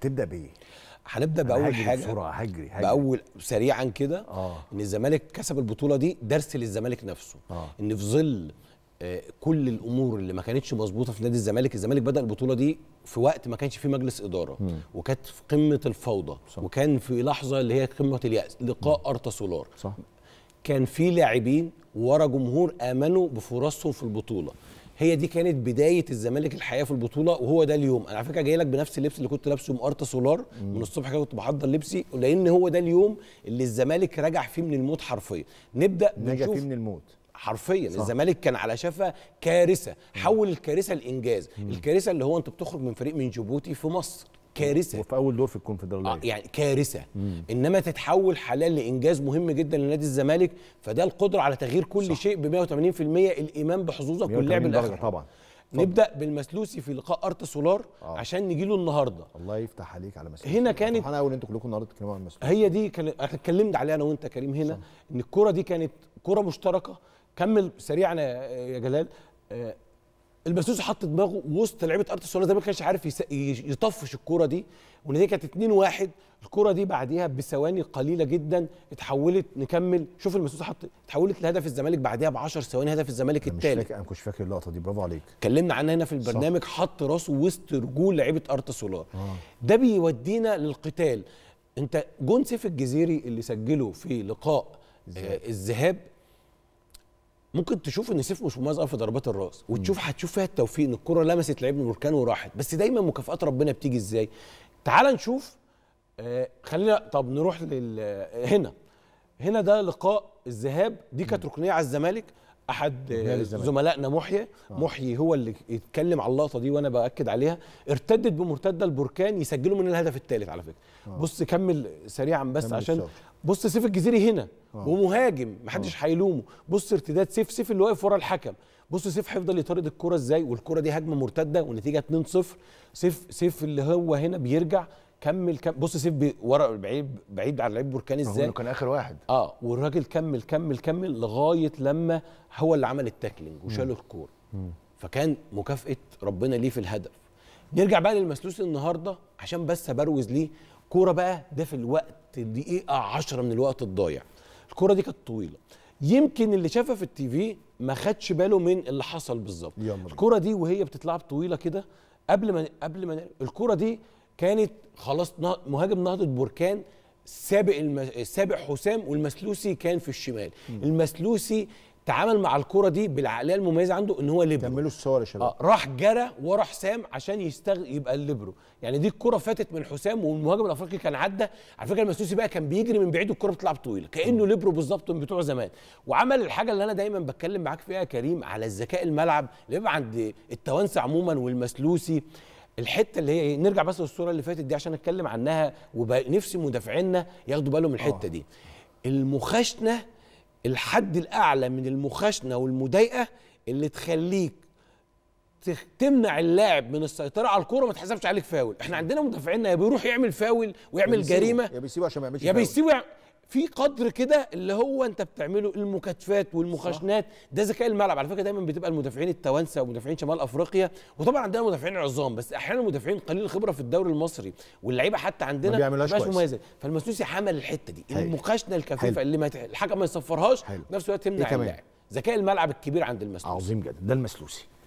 هتبدا بايه؟ هنبدا باول حاجه بسرعه هجري, هجري باول سريعا كده آه. ان الزمالك كسب البطوله دي درس للزمالك نفسه آه. ان في ظل آه، كل الامور اللي ما كانتش مظبوطه في نادي الزمالك الزمالك بدا البطوله دي في وقت ما كانش فيه مجلس اداره وكانت في قمه الفوضى صح. وكان في لحظه اللي هي قمه الياس لقاء ارتا سولار صح. كان في لاعبين ورا جمهور امنوا بفرصهم في البطوله هي دي كانت بدايه الزمالك الحقيقه في البطوله وهو ده اليوم انا على فكره جاي لك بنفس اللبس اللي كنت لابسه مقارطه سولار من الصبح كده كنت بحضر لبسي لان هو ده اليوم اللي الزمالك رجع فيه من الموت حرفيا نبدا نجا فيه من الموت حرفيا صح. الزمالك كان على شفا كارثه حول الكارثه لانجاز الكارثه اللي هو انت بتخرج من فريق من جيبوتي في مصر كارثه وفي اول دور في الكونفدراليه آه يعني كارثه مم. انما تتحول حلال لانجاز مهم جدا لنادي الزمالك فده القدره على تغيير كل صح. شيء ب 180% الايمان بحظوظك واللعب الاخر طبعا فضل. نبدا بالمسلوسي في لقاء ارتا سولار آه. عشان نجي له النهارده الله يفتح عليك على مسلوسي هنا كانت انا اول انتوا كلكم النهارده تتكلموا عن مسلوسي هي دي كان احنا اتكلمنا عليها انا وانت كريم هنا صح. ان الكره دي كانت كره مشتركه كمل سريعا يا جلال آه البسوسي حط دماغه وسط لعيبه ارض السعوديه زي ما كانش عارف يطفش الكوره دي والنتيجه كانت 2 1 الكوره دي بعديها بثواني قليله جدا اتحولت نكمل شوف البسوسي حط اتحولت لهدف الزمالك بعديها ب 10 ثواني هدف الزمالك الثالث انا مش كنتش فاكر اللقطه دي برافو عليك اتكلمنا عنها هنا في البرنامج صح. حط راسه وسط رجول لعيبه ارض السولار آه. ده بيودينا للقتال انت جون سيف الجزيري اللي سجله في لقاء آه، الذهاب ممكن تشوف ان سيف مش مميز في ضربات الراس وتشوف هتشوف فيها التوفيق ان الكره لمست لعيب البركان وراحت بس دايما مكافئات ربنا بتيجي ازاي تعال نشوف آه خلينا طب نروح لل آه، هنا هنا ده لقاء الذهاب دي كانت ركنيه على الزمالك احد زملائنا محيي آه. محيي هو اللي يتكلم على اللقطه دي وانا باكد عليها ارتدت بمرتده البركان يسجلوا من الهدف الثالث على فكره أوه. بص كمل سريعا بس كمل عشان بص سيف الجزيري هنا أوه. ومهاجم محدش آه. هيلومه بص ارتداد سيف سيف اللي واقف ورا الحكم بص سيف هيفضل يطارد الكره ازاي والكره دي هجمه مرتده والنتيجه 2-0 سيف سيف اللي هو هنا بيرجع كمل كم بص سيف ورق بعيد بعيد عن لعيب بركان ازاي هو كان اخر واحد اه والراجل كمل كمل كمل لغايه لما هو اللي عمل التاكلينج وشال الكوره فكان مكافاه ربنا ليه في الهدف نرجع بقى للمسلوس النهارده عشان بس ابروز ليه كوره بقى ده في الوقت دقيقه 10 من الوقت الضايع الكوره دي كانت طويله يمكن اللي شافها في التي في ما خدش باله من اللي حصل بالظبط الكوره دي وهي بتتلعب طويله كده قبل ما قبل ما الكوره دي كانت خلاص مهاجم نهضه بركان سابق الم... سابق حسام والمسلوسي كان في الشمال م. المسلوسي تعامل مع الكرة دي بالعقليه المميزه عنده ان هو ليبرو كملوا الصور يا شباب آه راح جرى ورا حسام عشان يستغ يبقى الليبرو يعني دي الكرة فاتت من حسام والمهاجم الافريقي كان عدى على فكره المسلوسي بقى كان بيجري من بعيد والكرة بتلعب طويله كانه ليبرو بالظبط من بتوع زمان وعمل الحاجه اللي انا دايما بتكلم معاك فيها يا كريم على الذكاء الملعب اللي بيبقى عند التوانسه عموما والمسلوسي الحته اللي هي إيه، نرجع بس للصوره اللي فاتت دي عشان اتكلم عنها ونفسي مدافعينا ياخدوا بالهم الحته آه. دي المخاشنه الحد الاعلى من المخاشنه والمضايقه اللي تخليك تمنع اللاعب من السيطره على الكوره ما تحسبش عليك فاول احنا عندنا مدافعينا يا بيروح يعمل فاول ويعمل جريمه يا بيسيبه عشان ما يعملش يا بيسيبه في قدر كده اللي هو انت بتعمله المكاتفات والمخاشنات ده ذكاء الملعب على فكره دايما بتبقى المدافعين التوانسه ومدافعين شمال افريقيا وطبعا عندنا مدافعين عظام بس احيانا مدافعين قليل الخبره في الدوري المصري واللعيبه حتى عندنا مش مميزه فالمسنوسي حمل الحته دي المخشنه الكفيفه اللي ما الحكم ما يصفرهاش نفس الوقت تمنع إيه اللاعب ذكاء الملعب الكبير عند المسلوسي عظيم جدا ده المسلوسي